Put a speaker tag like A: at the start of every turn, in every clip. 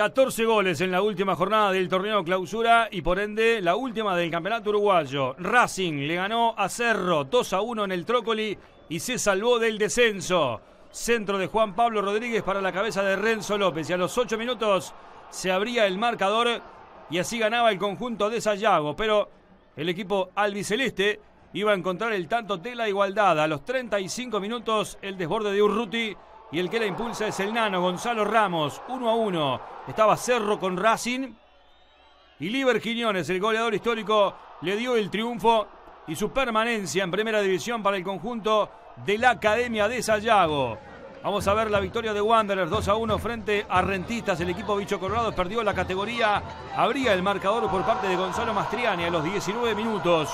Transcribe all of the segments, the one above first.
A: 14 goles en la última jornada del torneo clausura y por ende la última del campeonato uruguayo. Racing le ganó a Cerro 2 a 1 en el Trócoli y se salvó del descenso. Centro de Juan Pablo Rodríguez para la cabeza de Renzo López y a los 8 minutos se abría el marcador y así ganaba el conjunto de Sayago. Pero el equipo albiceleste iba a encontrar el tanto de la igualdad. A los 35 minutos el desborde de Urruti y el que la impulsa es el nano Gonzalo Ramos, 1 a 1. Estaba Cerro con Racing. Y Liber Quiñones, el goleador histórico, le dio el triunfo y su permanencia en primera división para el conjunto de la Academia de Sayago. Vamos a ver la victoria de Wanderers 2 a 1 frente a Rentistas. El equipo Bicho Colorado perdió la categoría. Abría el marcador por parte de Gonzalo Mastriani a los 19 minutos.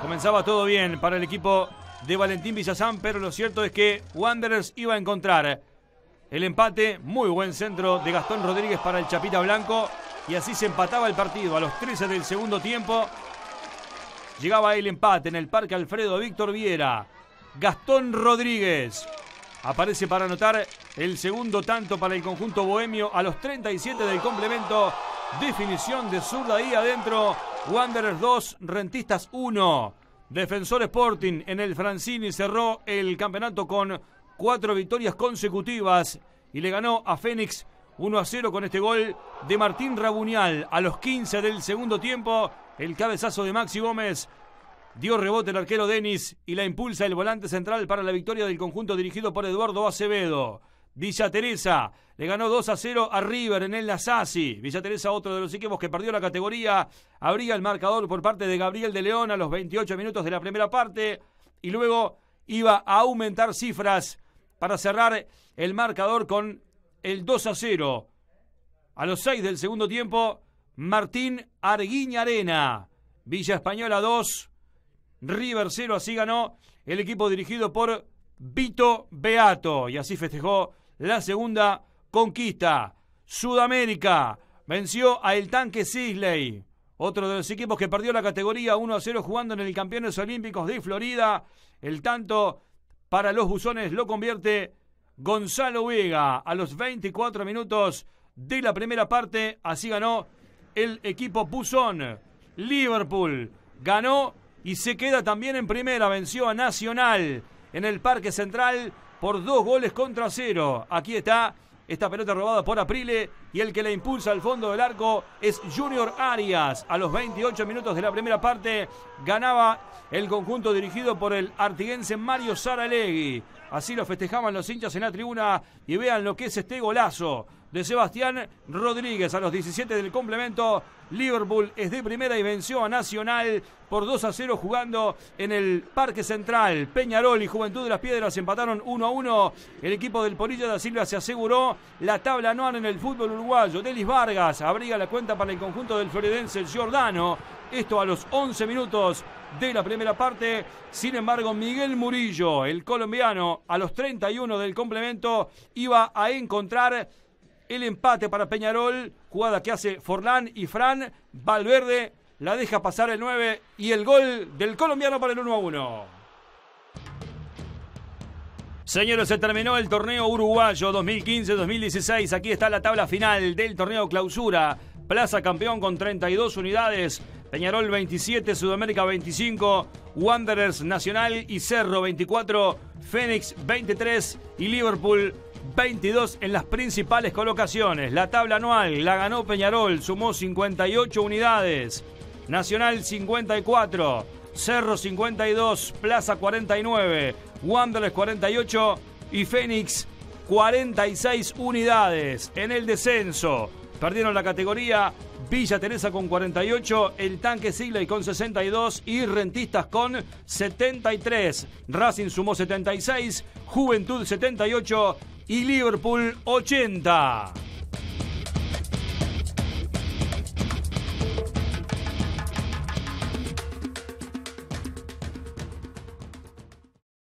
A: Comenzaba todo bien para el equipo de Valentín Villazán, pero lo cierto es que Wanderers iba a encontrar el empate, muy buen centro de Gastón Rodríguez para el Chapita Blanco, y así se empataba el partido a los 13 del segundo tiempo. Llegaba el empate en el Parque Alfredo Víctor Viera. Gastón Rodríguez aparece para anotar el segundo tanto para el conjunto bohemio a los 37 del complemento. Definición de zurda ahí adentro. Wanderers 2, Rentistas 1. Defensor Sporting en el Francini cerró el campeonato con cuatro victorias consecutivas y le ganó a Fénix 1 a 0 con este gol de Martín Rabunial a los 15 del segundo tiempo. El cabezazo de Maxi Gómez dio rebote el arquero Denis y la impulsa el volante central para la victoria del conjunto dirigido por Eduardo Acevedo. Villa Teresa le ganó 2 a 0 a River en el Lazasi. Villa Teresa, otro de los equipos que perdió la categoría, abría el marcador por parte de Gabriel de León a los 28 minutos de la primera parte y luego iba a aumentar cifras para cerrar el marcador con el 2 a 0. A los 6 del segundo tiempo, Martín Arena. Villa Española 2, River 0. Así ganó el equipo dirigido por Vito Beato. Y así festejó la segunda conquista. Sudamérica venció a el tanque Sisley, otro de los equipos que perdió la categoría 1 a 0 jugando en el Campeones Olímpicos de Florida. El tanto para los buzones lo convierte Gonzalo Vega a los 24 minutos de la primera parte. Así ganó el equipo buzón. Liverpool ganó y se queda también en primera. Venció a Nacional en el Parque Central por dos goles contra cero. Aquí está esta pelota robada por Aprile y el que la impulsa al fondo del arco es Junior Arias. A los 28 minutos de la primera parte ganaba el conjunto dirigido por el artiguense Mario Saralegui. Así lo festejaban los hinchas en la tribuna y vean lo que es este golazo de Sebastián Rodríguez a los 17 del complemento. Liverpool es de primera y venció a Nacional por 2 a 0 jugando en el Parque Central. Peñarol y Juventud de las Piedras empataron 1 a 1. El equipo del Polilla de Silva se aseguró la tabla anual en el fútbol uruguayo. Delis Vargas abriga la cuenta para el conjunto del Floridense, Giordano. Esto a los 11 minutos de la primera parte. Sin embargo, Miguel Murillo, el colombiano, a los 31 del complemento, iba a encontrar el empate para Peñarol. Jugada que hace Forlán y Fran. Valverde la deja pasar el 9 y el gol del colombiano para el 1 a 1. Señores, se terminó el torneo uruguayo 2015-2016. Aquí está la tabla final del torneo clausura. Plaza campeón con 32 unidades. Peñarol 27, Sudamérica 25, Wanderers Nacional y Cerro 24, Fénix 23 y Liverpool 22 en las principales colocaciones. La tabla anual la ganó Peñarol, sumó 58 unidades. Nacional 54. Cerro 52, Plaza 49, Wanderers 48 y Fénix 46 unidades. En el descenso perdieron la categoría Villa Teresa con 48, el Tanque Sigley con 62 y Rentistas con 73. Racing sumó 76, Juventud 78 y Liverpool 80.